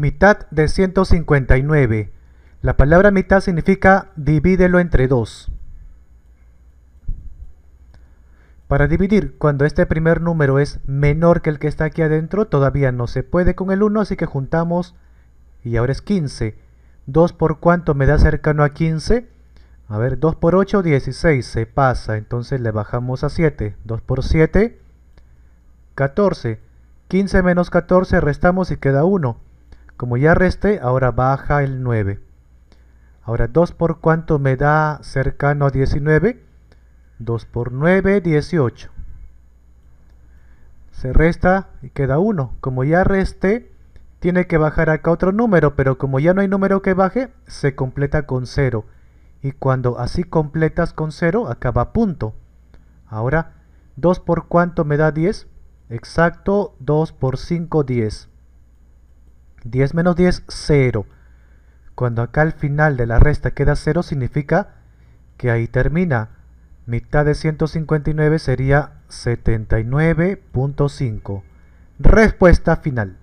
mitad de 159. La palabra mitad significa divídelo entre 2. Para dividir, cuando este primer número es menor que el que está aquí adentro, todavía no se puede con el 1, así que juntamos, y ahora es 15. 2 por cuánto me da cercano a 15? A ver, 2 por 8, 16, se pasa, entonces le bajamos a 7. 2 por 7, 14. 15 menos 14 restamos y queda 1. Como ya resté, ahora baja el 9. Ahora 2 por cuánto me da cercano a 19. 2 por 9, 18. Se resta y queda 1. Como ya resté, tiene que bajar acá otro número, pero como ya no hay número que baje, se completa con 0. Y cuando así completas con 0, acaba punto. Ahora, 2 por cuánto me da 10? Exacto, 2 por 5, 10. 10 menos 10, 0. Cuando acá al final de la resta queda 0 significa que ahí termina. Mitad de 159 sería 79.5. Respuesta final.